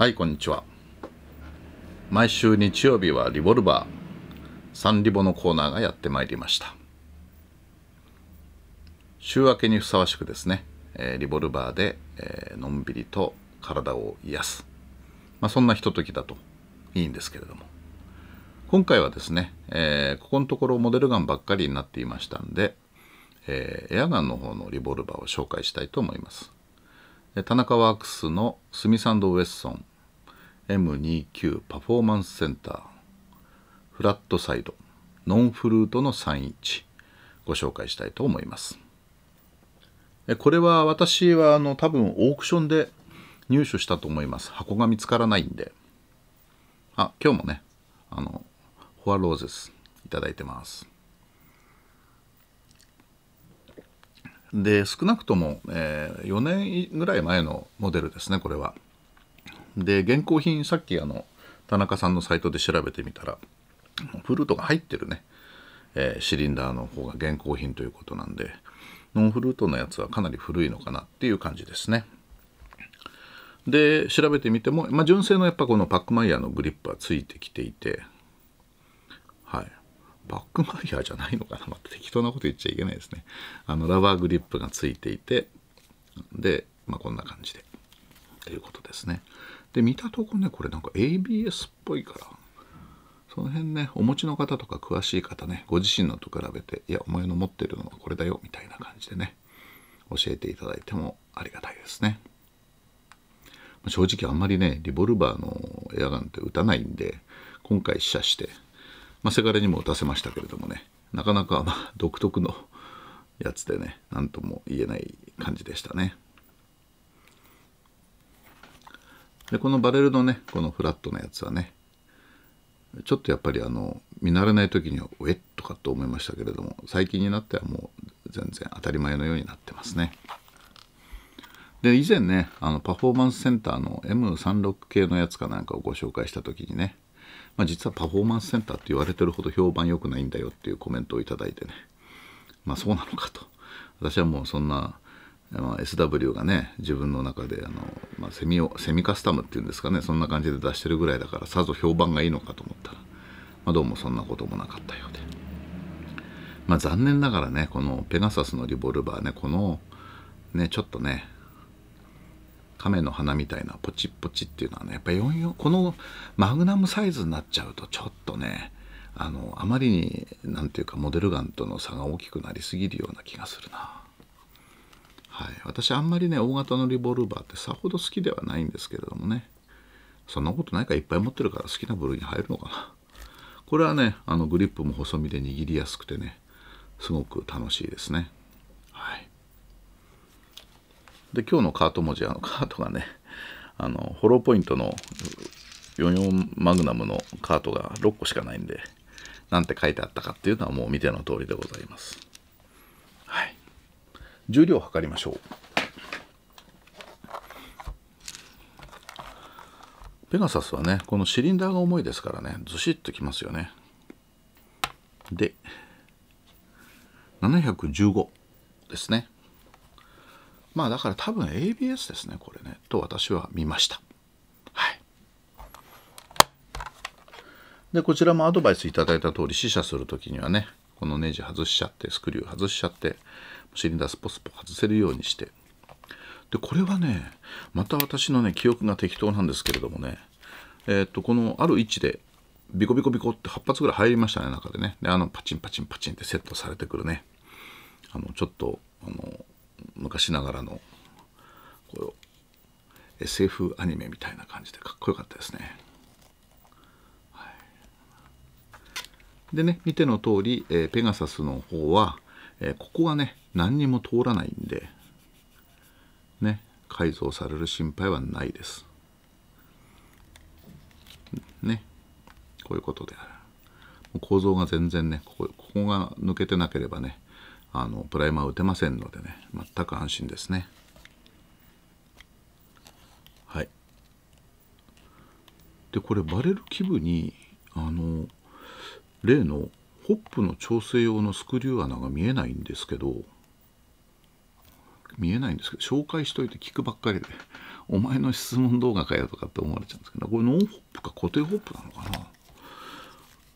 はいこんにちは毎週日曜日はリボルバーサンリボのコーナーがやってまいりました週明けにふさわしくですね、えー、リボルバーで、えー、のんびりと体を癒す、まあ、そんなひとときだといいんですけれども今回はですね、えー、ここのところモデルガンばっかりになっていましたんで、えエアガンの方のリボルバーを紹介したいと思います田中ワークスのスミサンド・ウェッソン M29 パフォーマンスセンターフラットサイドノンフルートの31ご紹介したいと思いますこれは私はあの多分オークションで入手したと思います箱が見つからないんであ今日もねあのフォアローゼスいただいてますで少なくとも、えー、4年ぐらい前のモデルですねこれは。で現行品さっきあの田中さんのサイトで調べてみたらフルートが入ってるね、えー、シリンダーの方が現行品ということなんでノンフルートのやつはかなり古いのかなっていう感じですねで調べてみても、まあ、純正のやっぱこのパックマイヤーのグリップはついてきていてはいバックマイヤーじゃないのかな、また適当なこと言っちゃいけないですねあのラバーグリップがついていてで、まあ、こんな感じでということですね。で見たとこねこれなんか ABS っぽいからその辺ねお持ちの方とか詳しい方ねご自身のと比べていやお前の持ってるのはこれだよみたいな感じでね教えていただいてもありがたいですね正直あんまりねリボルバーのエアガンって打たないんで今回試射して、まあ、せがれにも打たせましたけれどもねなかなかま独特のやつでね何とも言えない感じでしたね。でこのバレルのねこのフラットなやつはねちょっとやっぱりあの見慣れない時には「えっ?」とかと思いましたけれども最近になってはもう全然当たり前のようになってますね。で以前ねあのパフォーマンスセンターの M36 系のやつかなんかをご紹介した時にね、まあ、実はパフォーマンスセンターって言われてるほど評判良くないんだよっていうコメントを頂いてねまあそうなのかと私はもうそんな SW がね自分の中であの、まあ、セミをセミカスタムっていうんですかねそんな感じで出してるぐらいだからさぞ評判がいいのかと思ったら、まあ、どうもそんなこともなかったようで、まあ、残念ながらねこのペガサスのリボルバーねこのねちょっとね亀の花みたいなポチポチっていうのはねやっぱ44このマグナムサイズになっちゃうとちょっとねあのあまりに何ていうかモデルガンとの差が大きくなりすぎるような気がするな。はい、私あんまりね大型のリボルバーってさほど好きではないんですけれどもねそんなことないかいっぱい持ってるから好きな部類に入るのかなこれはねあのグリップも細身で握りやすくてねすごく楽しいですねはいで今日のカート文字あのカートがねあのホローポイントの44マグナムのカートが6個しかないんでなんて書いてあったかっていうのはもう見ての通りでございます重量を測りましょうペガサスはねこのシリンダーが重いですからねずしっときますよねで715ですねまあだから多分 ABS ですねこれねと私は見ましたはいでこちらもアドバイスいただいた通り試射する時にはねこのネジ外しちゃってスクリュー外しちゃってシリンダースポスポ外せるようにしてでこれはねまた私のね記憶が適当なんですけれどもねえっとこのある位置でビコビコビコって8発ぐらい入りましたね中でねであのパチンパチンパチンってセットされてくるねあのちょっとあの昔ながらのこう SF アニメみたいな感じでかっこよかったですね。でね見ての通り、えー、ペガサスの方は、えー、ここがね何にも通らないんでね改造される心配はないです。ねこういうことである。構造が全然ねここここが抜けてなければねあのプライマー打てませんのでね全く安心ですね。はい。でこれバレル基部にあの例のホップの調整用のスクリュー穴が見えないんですけど見えないんですけど紹介しといて聞くばっかりでお前の質問動画かよとかって思われちゃうんですけどこれノンホップか固定ホップなのかな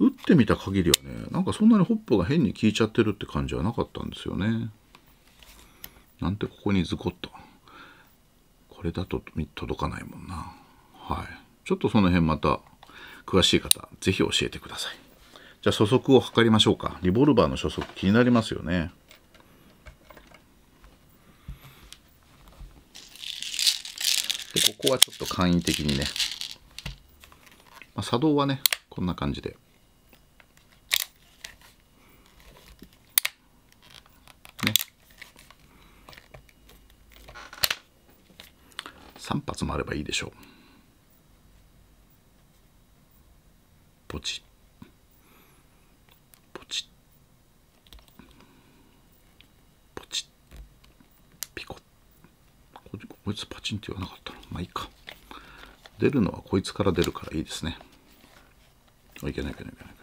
打ってみた限りはねなんかそんなにホップが変に効いちゃってるって感じはなかったんですよねなんてここにズコッとこれだと届かないもんなはいちょっとその辺また詳しい方是非教えてくださいじゃあ初速を測りましょうかリボルバーの初速気になりますよねでここはちょっと簡易的にね、まあ、作動はねこんな感じでね。3発もあればいいでしょう。いつパチンって言わなかったのまあいいか出るのはこいつから出るからいいですねいけないいけないいけない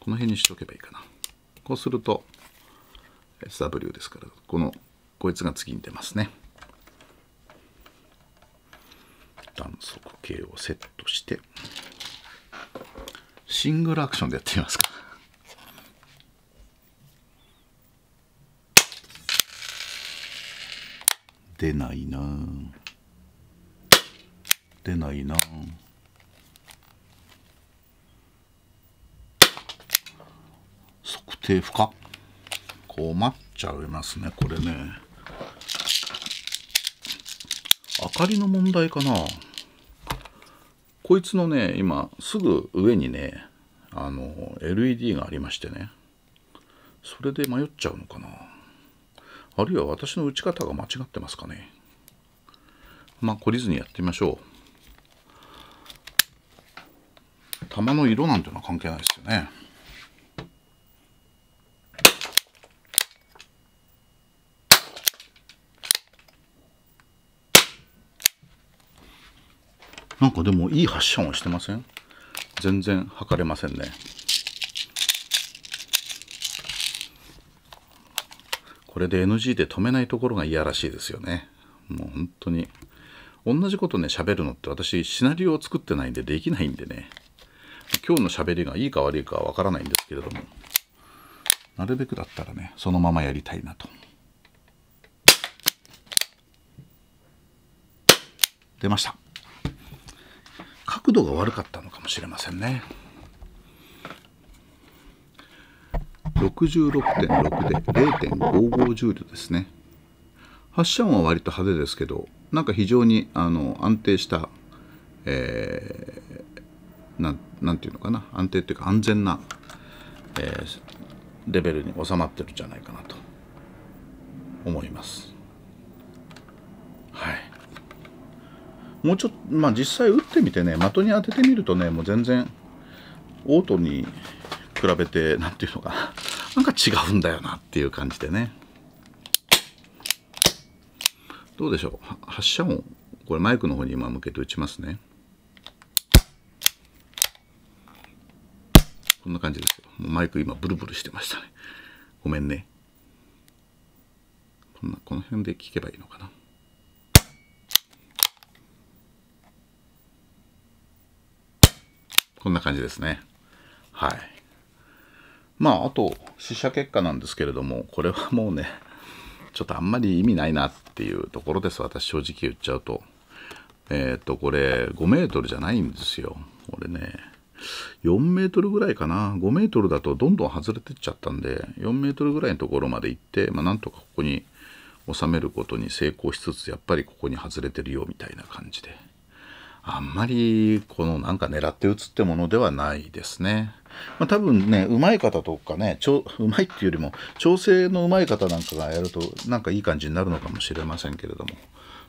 この辺にしとけばいいかなこうすると SW ですからこのこいつが次に出ますね断速計をセットしてシングルアクションでやってみますか出ないな出ないな測定不可困っちゃいますねこれね明かりの問題かなこいつのね今すぐ上にねあの LED がありましてねそれで迷っちゃうのかなあるいは私の打ち方が間違ってますかね。まあ、懲りずにやってみましょう。玉の色なんていうのは関係ないですよね。なんかでもいい発射音してません全然測れませんね。れで NG で止めないところがいやらしいですよね。もう本当に。同じことね、喋るのって私、シナリオを作ってないんでできないんでね。今日の喋りがいいか悪いかはわからないんですけれども、なるべくだったらね、そのままやりたいなと。出ました。角度が悪かったのかもしれませんね。66.6で0.55ジュールですね発射音は割と派手ですけどなんか非常にあの安定した、えー、ななんていうのかな安定っていうか安全な、えー、レベルに収まってるんじゃないかなと思いますはいもうちょっとまあ実際打ってみてね的に当ててみるとねもう全然オートに比べて何ていうのかななんか違うんだよなっていう感じでねどうでしょう発射音これマイクの方に今向けて打ちますねこんな感じですよもうマイク今ブルブルしてましたねごめんねこんなこの辺で聞けばいいのかなこんな感じですねはいまあ、あと、試写結果なんですけれども、これはもうね、ちょっとあんまり意味ないなっていうところです、私、正直言っちゃうと。えっ、と、これ、5メートルじゃないんですよ。これね、4メートルぐらいかな。5メートルだとどんどん外れてっちゃったんで、4メートルぐらいのところまで行って、まあ、なんとかここに収めることに成功しつつ、やっぱりここに外れてるよみたいな感じで。あんまりこのなんか狙って打つってものではないですね。まあ、多分ね、うまい方とかね、ちょうまいっていうよりも、調整のうまい方なんかがやると、なんかいい感じになるのかもしれませんけれども。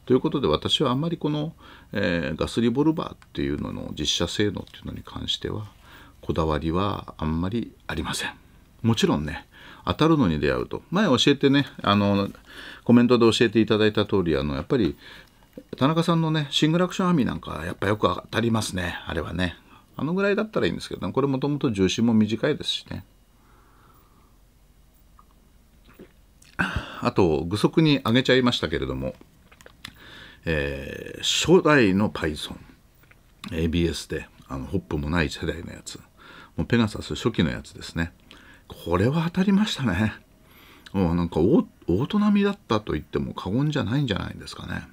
ということで、私はあんまりこの、えー、ガスリボルバーっていうのの実写性能っていうのに関しては、こだわりはあんまりありません。もちろんね、当たるのに出会うと前教えてねあのコメントで教えていただいた通りあのやっぱり田中さんのね、シングルアクションアーミーなんか、やっぱよく当たりますね、あれはね。あのぐらいだったらいいんですけど、これもともと重心も短いですしね。あと、具足に上げちゃいましたけれども、えー、初代のパイソン ABS で、あのホップもない世代のやつ、もうペガサス初期のやつですね。これは当たりましたね。もうなんか大人並みだったと言っても過言じゃないんじゃないですかね。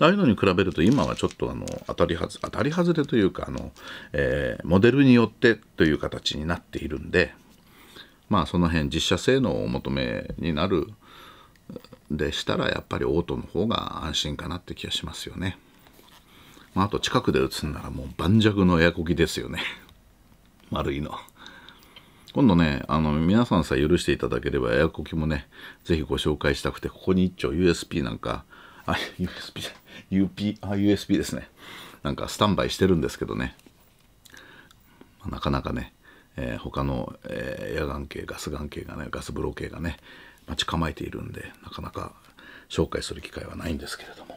ああいうのに比べると今はちょっとあの当たりはず当たり外れというかあの、えー、モデルによってという形になっているんでまあその辺実写性能をお求めになるでしたらやっぱりオートの方が安心かなって気がしますよね。まあ、あと近くで打つんならもう盤石のエアコギですよね。丸いの。今度ね、あの、皆さんさえ許していただければ、エアコキもね、ぜひご紹介したくて、ここに一丁 USB なんかあ USB, UP あ USB ですねなんかスタンバイしてるんですけどね、まあ、なかなかね、えー、他の、えー、エアガン系ガスガン系がねガスブロー系がね待ち構えているんでなかなか紹介する機会はないんですけれども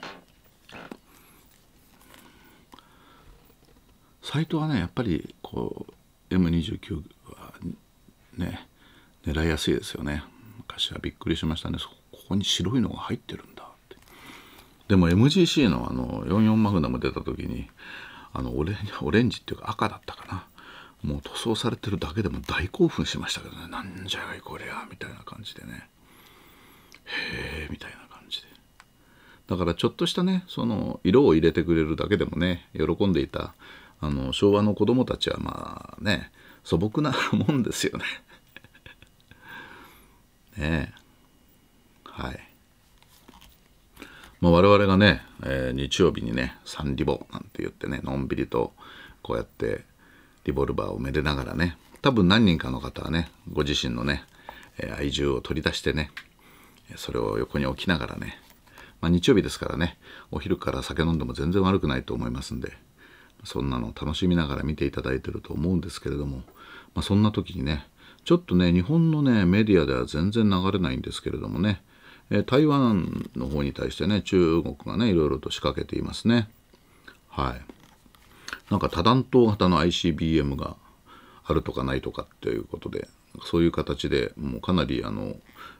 サイトはねやっぱりこう M29 はね狙いやすいですよね昔はびっくりしましたねここに白いのが入ってるんででも MGC のあの44マグナム出た時にあのオレオレンジっていうか赤だったかなもう塗装されてるだけでも大興奮しましたけどねなんじゃいこりゃみたいな感じでねへえみたいな感じでだからちょっとしたねその色を入れてくれるだけでもね喜んでいたあの昭和の子供たちはまあね素朴なもんですよね ねえはいまあ、我々がね、えー、日曜日にねサンリボなんて言ってねのんびりとこうやってリボルバーをめでながらね多分何人かの方はねご自身のね、えー、愛獣を取り出してねそれを横に置きながらね、まあ、日曜日ですからねお昼から酒飲んでも全然悪くないと思いますんでそんなの楽しみながら見ていただいてると思うんですけれども、まあ、そんな時にねちょっとね日本のねメディアでは全然流れないんですけれどもねえ台湾の方に対してね中国がねいろいろと仕掛けていますねはいなんか多弾頭型の ICBM があるとかないとかっていうことでそういう形でもうかなりあの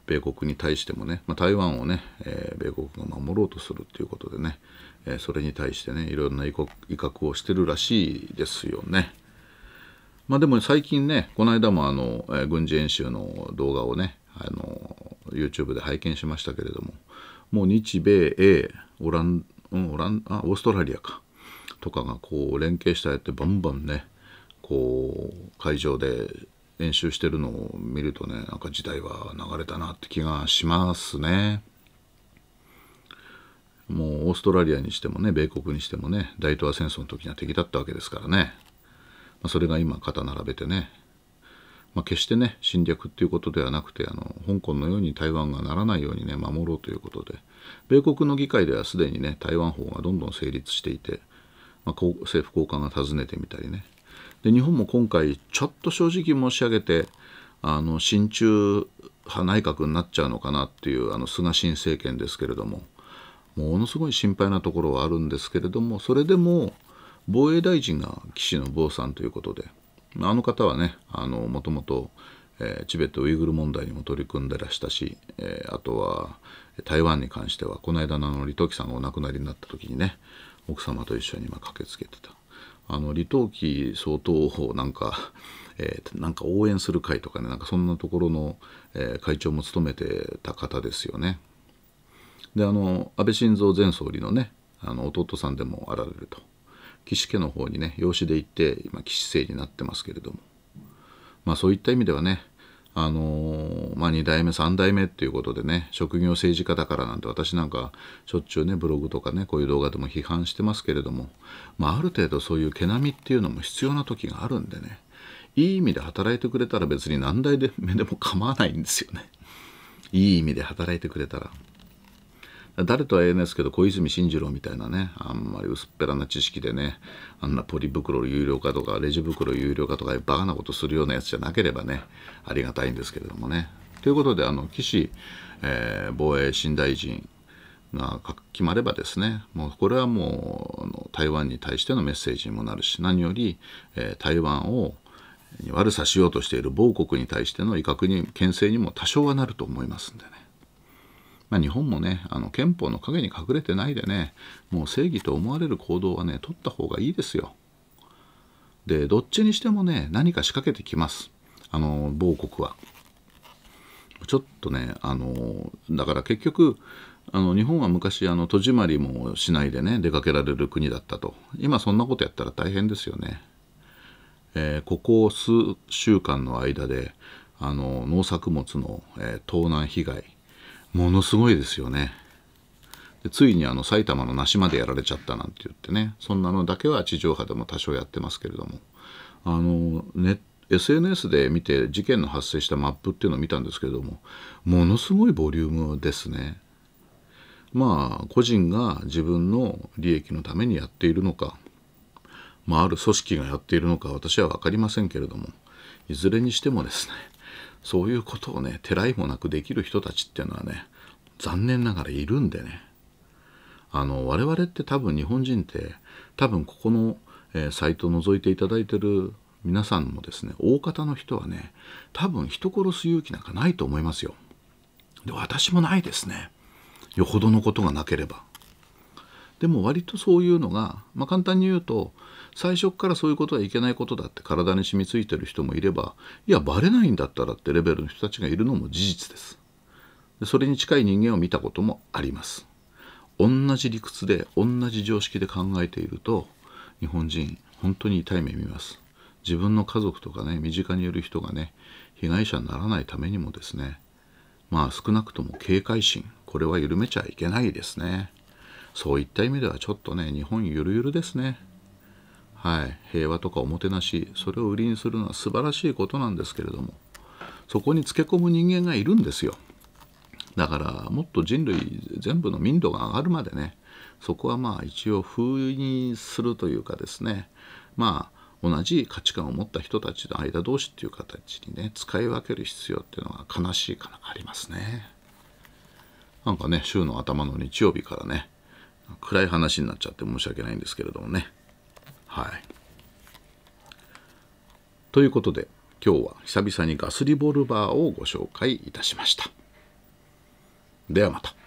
米国に対してもね、まあ、台湾をね、えー、米国が守ろうとするっていうことでね、えー、それに対してねいろんな威嚇をしてるらしいですよね。まあでも最近ねこの間もあの、えー、軍事演習の動画をねあの YouTube で拝見しましたけれどももう日米英オラン、うん、オランあオーストラリアかとかがこう連携したやってバンバンねこう会場で演習してるのを見るとねなんか時代は流れたなって気がしますね。もうオーストラリアにしてもね米国にしてもね大東亜戦争の時には敵だったわけですからね、まあ、それが今肩並べてねまあ、決してね侵略っていうことではなくてあの香港のように台湾がならないようにね守ろうということで米国の議会ではすでにね台湾法がどんどん成立していて、まあ、政府高官が訪ねてみたりねで日本も今回ちょっと正直申し上げてあの親中派内閣になっちゃうのかなっていうあの菅新政権ですけれどもものすごい心配なところはあるんですけれどもそれでも防衛大臣が岸信夫さんということで。あの方はねもともとチベットウイグル問題にも取り組んでらしたし、えー、あとは台湾に関してはこの間の李登輝さんがお亡くなりになった時にね奥様と一緒に今駆けつけてたあの李登輝総統をなんか、えー、なんか応援する会とかねなんかそんなところの、えー、会長も務めてた方ですよね。であの安倍晋三前総理のねあの弟さんでもあられると。岸家の方にね養子で行って今岸姓になってますけれどもまあそういった意味ではねあのまあ、2代目3代目っていうことでね職業政治家だからなんて私なんかしょっちゅうねブログとかねこういう動画でも批判してますけれども、まあ、ある程度そういう毛並みっていうのも必要な時があるんでねいい意味で働いてくれたら別に何代目でも構わないんですよねいい意味で働いてくれたら。誰とは言えないですけど小泉進次郎みたいなねあんまり薄っぺらな知識でねあんなポリ袋有料化とかレジ袋有料化とかバカなことするようなやつじゃなければねありがたいんですけれどもね。ということであの岸、えー、防衛新大臣が決まればですねもうこれはもう台湾に対してのメッセージにもなるし何より、えー、台湾を悪さしようとしている某国に対しての威嚇に牽制にも多少はなると思いますんでね。まあ、日本もねあの憲法の陰に隠れてないでねもう正義と思われる行動はね取った方がいいですよ。でどっちにしてもね何か仕掛けてきますあの某国は。ちょっとねあのだから結局あの日本は昔あの戸締まりもしないでね出かけられる国だったと今そんなことやったら大変ですよね。えー、ここ数週間の間であの農作物の、えー、盗難被害ものすごいですよねでついにあの埼玉の梨までやられちゃったなんて言ってねそんなのだけは地上波でも多少やってますけれどもあの、ね、SNS で見て事件の発生したマップっていうのを見たんですけれどもものすごいボリュームですねまあ個人が自分の利益のためにやっているのか、まあ、ある組織がやっているのか私は分かりませんけれどもいずれにしてもですねそういうことをね、てらいもなくできる人たちっていうのはね、残念ながらいるんでね。あの、我々って多分日本人って、多分ここの、えー、サイトを覗いていただいてる皆さんもですね、大方の人はね、多分人殺す勇気なんかないと思いますよ。で、私もないですね。よほどのことがなければ。でも割とそういうのが、まあ、簡単に言うと、最初からそういうことはいけないことだって体に染みついてる人もいればいやバレないんだったらってレベルの人たちがいるのも事実ですでそれに近い人間を見たこともあります同じ理屈で同じ常識で考えていると日本人本当に痛い目見ます自分の家族とかね身近にいる人がね被害者にならないためにもですねまあ少なくとも警戒心これは緩めちゃいけないですねそういった意味ではちょっとね日本ゆるゆるですねはい、平和とかおもてなしそれを売りにするのは素晴らしいことなんですけれどもそこにつけ込む人間がいるんですよだからもっと人類全部の民度が上がるまでねそこはまあ一応封印するというかですねまあ同じ価値観を持った人たちの間同士っていう形にね使い分ける必要っていうのが悲しいかなありますねなんかね週の頭の日曜日からね暗い話になっちゃって申し訳ないんですけれどもねはい。ということで今日は久々にガスリボルバーをご紹介いたしました。ではまた。